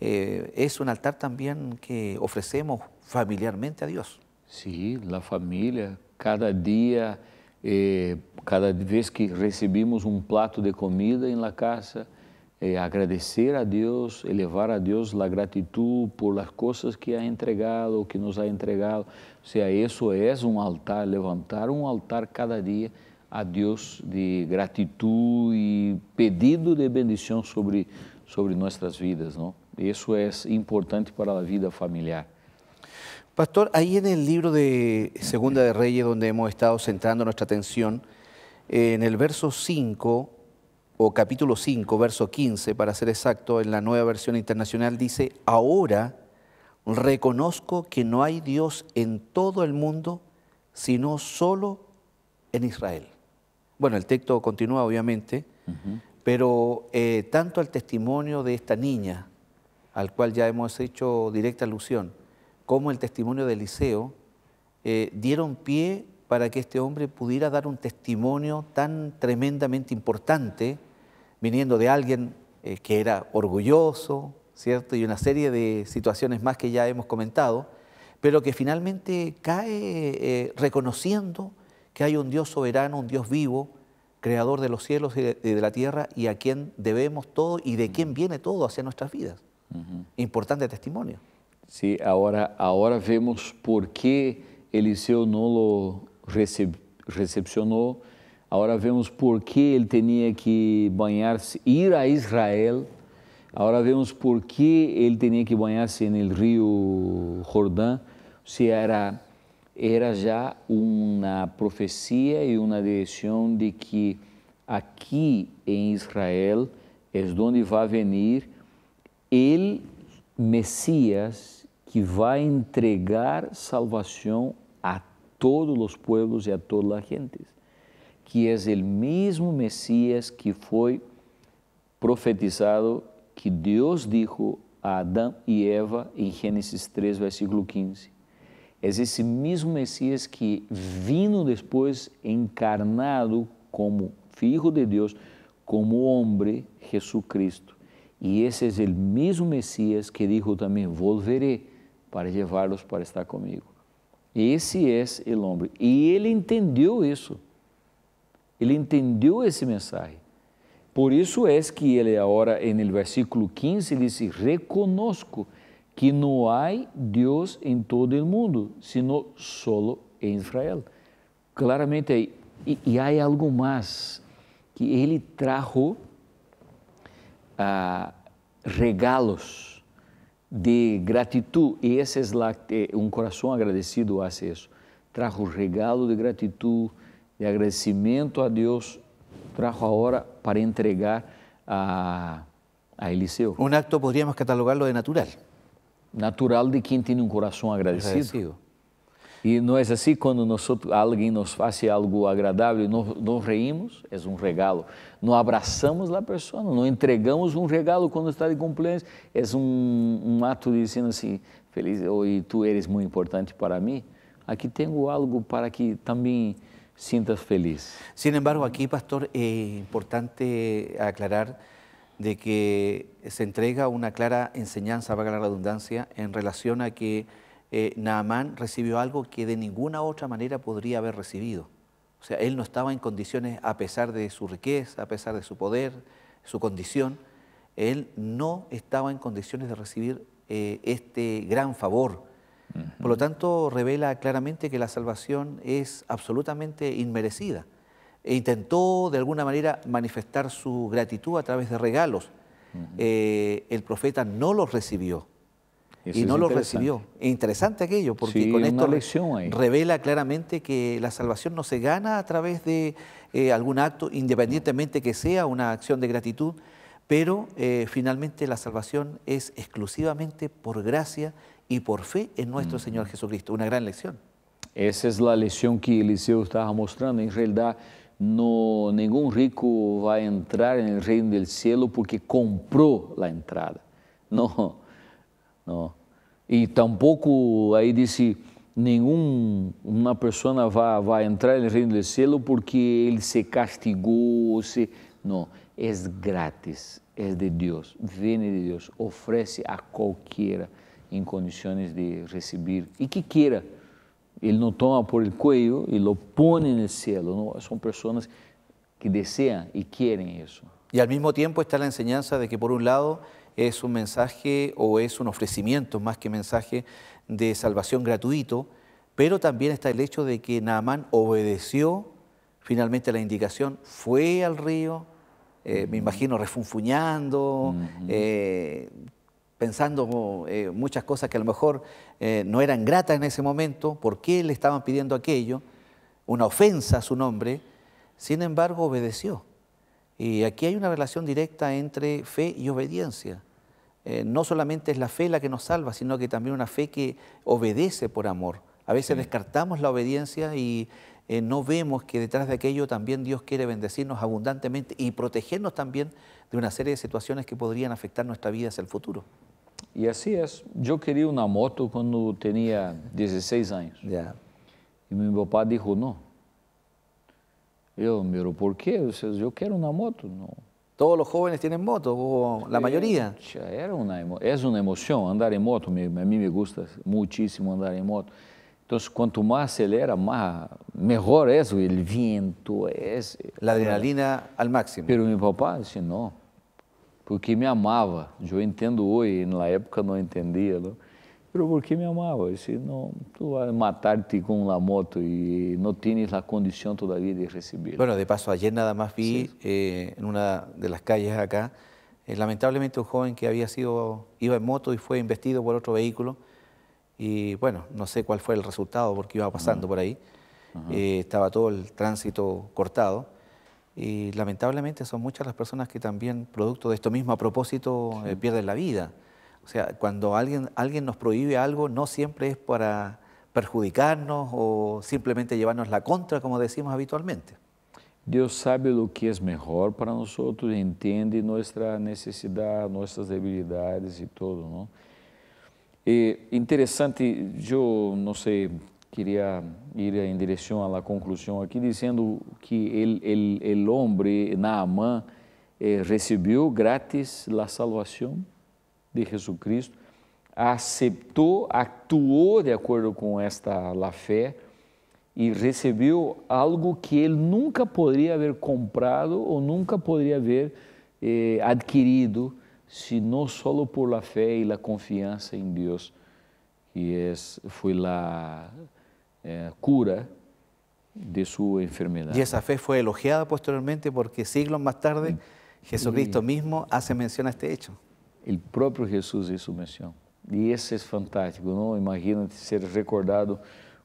eh, es un altar también que ofrecemos familiarmente a Dios. Sí, la familia, cada día, eh, cada vez que recibimos un plato de comida en la casa, eh, agradecer a Dios, elevar a Dios la gratitud por las cosas que ha entregado, que nos ha entregado. O sea, eso es un altar, levantar un altar cada día a Dios de gratitud y pedido de bendición sobre, sobre nuestras vidas, ¿no? Eso es importante para la vida familiar. Pastor, ahí en el libro de Segunda de Reyes, donde hemos estado centrando nuestra atención, eh, en el verso 5, o capítulo 5, verso 15, para ser exacto, en la nueva versión internacional, dice, ahora reconozco que no hay Dios en todo el mundo, sino solo en Israel. Bueno, el texto continúa, obviamente, pero eh, tanto al testimonio de esta niña, al cual ya hemos hecho directa alusión, como el testimonio de Eliseo eh, dieron pie para que este hombre pudiera dar un testimonio tan tremendamente importante, viniendo de alguien eh, que era orgulloso, ¿cierto? Y una serie de situaciones más que ya hemos comentado, pero que finalmente cae eh, reconociendo que hay un Dios soberano, un Dios vivo, creador de los cielos y de la tierra, y a quien debemos todo y de quien viene todo hacia nuestras vidas. Uhum. Importante testemunho. Sim, sí, agora, agora vemos por que Eliseu não o receb, recepcionou. Agora vemos por que ele tinha que banhar-se, ir a Israel. Agora vemos por que ele tinha que banhar-se no rio Jordão. Se era era já uma profecia e uma direção de que aqui em Israel é onde vai vir El Mesías que va a entregar salvación a todos los pueblos y e a todas las gentes, que es el mismo Mesías que fue profetizado, que Dios dijo a Adán y e Eva en em Génesis 3, versículo 15. Es ese mismo Mesías que vino después encarnado como hijo de Dios, como hombre Jesucristo e esse é o mesmo Messias que disse também: volveré para levá-los para estar comigo Esse é o homem. E ele entendeu isso. Ele entendeu esse mensagem. Por isso é que ele agora, no versículo 15, disse Reconozco que não há Deus em todo o mundo, sino solo em Israel. Claramente aí. E, e há algo mais que ele trajo regalos de gratitud, y ese es un corazón agradecido hace eso, trajo regalo de gratitud, de agradecimiento a Dios, trajo ahora para entregar a, a Eliseo. Un acto podríamos catalogarlo de natural. Natural de quien tiene un corazón agradecido. Y e no es así cuando nosotros, alguien nos hace algo agradable, nos, reímos, es un um regalo. No abrazamos a la persona, no entregamos un um regalo cuando está de cumpleaños, es un, um, un acto diciendo así, feliz, hoy oh, e tú eres muy importante para mí. Aquí tengo algo para que también sientas feliz. Sin embargo, aquí, pastor, es eh, importante aclarar de que se entrega una clara enseñanza, para la redundancia, en relación a que eh, Naamán recibió algo que de ninguna otra manera podría haber recibido. O sea, él no estaba en condiciones, a pesar de su riqueza, a pesar de su poder, su condición, él no estaba en condiciones de recibir eh, este gran favor. Por lo tanto, revela claramente que la salvación es absolutamente inmerecida. E intentó de alguna manera manifestar su gratitud a través de regalos. Eh, el profeta no los recibió y no lo recibió. Interesante aquello, porque con esto revela claramente que la salvación no se gana a través de eh, algún acto, independientemente que sea una acción de gratitud, pero eh, finalmente la salvación es exclusivamente por gracia y por fe en nuestro Señor Jesucristo. Una gran lección. Esa es la lección que Eliseo estaba mostrando. En realidad, no, ningún rico va a entrar en el reino del cielo porque compró la entrada. No. Não. E tampouco, aí disse, nenhum uma pessoa vai, vai entrar no reino do céu porque ele se castigou, se... Não, é grátis, é de Deus, vem de Deus, oferece a qualquer em condições de receber e que queira. Ele não toma por el cuello e lo põe no céu. São pessoas que desejam e querem isso. E ao mesmo tempo está a enseñanza de que por um lado es un mensaje o es un ofrecimiento más que mensaje de salvación gratuito, pero también está el hecho de que Naamán obedeció finalmente la indicación, fue al río, eh, me imagino refunfuñando, eh, pensando eh, muchas cosas que a lo mejor no eran gratas en ese momento, por qué le estaban pidiendo aquello, una ofensa a su nombre, sin embargo obedeció. Y aquí hay una relación directa entre fe y obediencia. Eh, no solamente es la fe la que nos salva, sino que también una fe que obedece por amor. A veces descartamos la obediencia y eh, no vemos que detrás de aquello también Dios quiere bendecirnos abundantemente y protegernos también de una serie de situaciones que podrían afectar nuestra vida hacia el futuro. Y así es. Yo quería una moto cuando tenía 16 años. Y mi papá dijo no. Yo miro, ¿por qué? yo quiero una moto. No. Todos los jóvenes tienen moto, o la mayoría. Era es una emoción andar en moto, a mí me gusta muchísimo andar en moto. Entonces, cuanto más acelera, más, mejor es el viento. Es, la adrenalina al máximo. Pero mi papá dice no, porque me amaba. Yo entiendo hoy, en la época no entendía. ¿no? pero porque me amaba. Si no, tú vas a matarte con la moto y no tienes la condición todavía de recibir. Bueno, de paso, ayer nada más vi eh, en una de las calles acá, eh, lamentablemente un joven que había sido, iba en moto y fue investido por otro vehículo. Y bueno, no sé cuál fue el resultado porque iba pasando por ahí. Eh, estaba todo el tránsito cortado. Y lamentablemente son muchas las personas que también, producto de esto mismo a propósito, pierden la vida. O sea, cuando alguien, alguien nos prohíbe algo, no siempre es para perjudicarnos o simplemente llevarnos la contra, como decimos habitualmente. Dios sabe lo que es mejor para nosotros, entiende nuestra necesidad, nuestras debilidades y todo, eh, interesante, yo no sé, quería ir en dirección a la conclusión aquí diciendo que el, hombre, Naamán, eh, recibió gratis la salvación de Jesucristo, aceptó, actuó de acuerdo con esta la fe y recibió algo que él nunca podría haber comprado o nunca podría haber eh, adquirido, sino solo por la fe y la confianza en Dios. Y es, fue la eh, cura de su enfermedad. Y esa fe fue elogiada posteriormente porque siglos más tarde mm. Jesucristo mismo hace mención a este hecho propio propio Jesús su mención Y eso es fantástico, ¿no? Imagínate ser recordado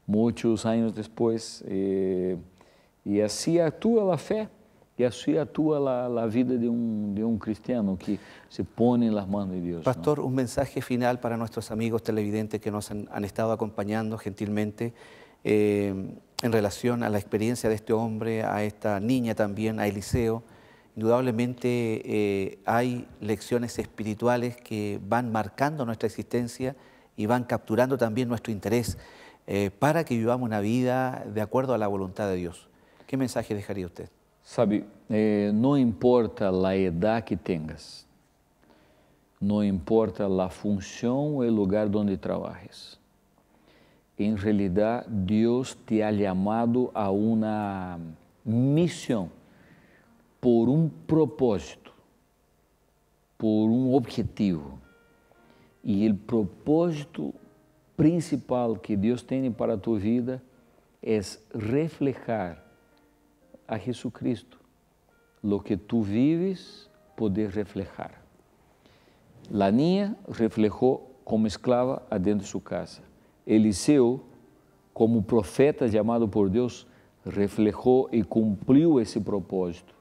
muchos años después. Eh, y así actúa la fe y así actúa la vida de un de cristiano que se pone en las manos de Dios. Pastor, un mensaje final para nuestros amigos televidentes que nos han, estado acompañando gentilmente. Eh, en relación a la experiencia de este hombre, a esta niña también, a Eliseo, indudablemente eh, hay lecciones espirituales que van marcando nuestra existencia y van capturando también nuestro interés eh, para que vivamos una vida de acuerdo a la voluntad de Dios. ¿Qué mensaje dejaría usted? Sabe, eh, no importa la edad que tengas, no importa la función o el lugar donde trabajes. En realidad Dios te ha llamado a una misión por um propósito, por um objetivo. E o propósito principal que Deus tem para a tua vida é reflejar a Jesus Cristo. lo que tu vives, poder reflejar. Laninha reflejou como escrava dentro de sua casa. Eliseu, como profeta chamado por Deus, reflejou e cumpriu esse propósito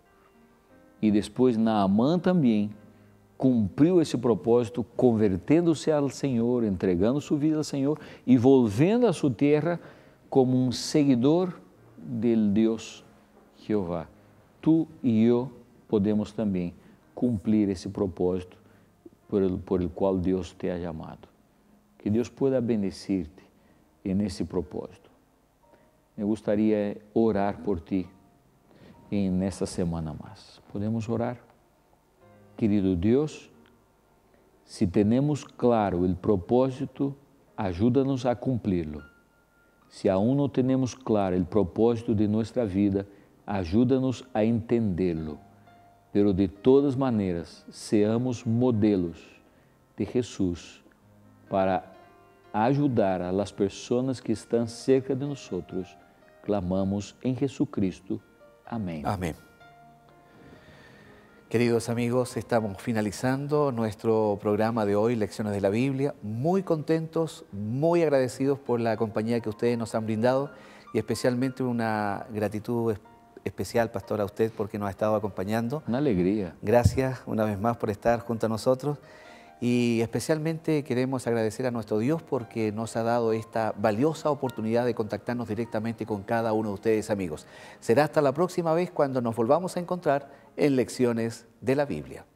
e depois Naamã também cumpriu esse propósito, convertendo-se ao Senhor, entregando sua vida ao Senhor e volvendo à sua terra como um seguidor de Deus Jeová. Tu e eu podemos também cumprir esse propósito por el, por el qual Deus te ha chamado. Que Deus pueda bendecir-te nesse propósito. Eu gostaria orar por ti em nesta semana mais. Podemos orar? Querido Deus, se temos claro o propósito, ajuda-nos a cumpri-lo. Se aún não temos claro o propósito de nossa vida, ajuda-nos a entendê-lo. Pero de todas maneiras, seamos modelos de Jesus para ajudar a las pessoas que estão cerca de nós. Clamamos em Jesus Cristo Amén. Amén. Queridos amigos, estamos finalizando nuestro programa de hoy, Lecciones de la Biblia. Muy contentos, muy agradecidos por la compañía que ustedes nos han brindado y especialmente una gratitud especial, pastor, a usted porque nos ha estado acompañando. Una alegría. Gracias una vez más por estar junto a nosotros y especialmente queremos agradecer a nuestro Dios porque nos ha dado esta valiosa oportunidad de contactarnos directamente con cada uno de ustedes, amigos. Será hasta la próxima vez cuando nos volvamos a encontrar en Lecciones de la Biblia.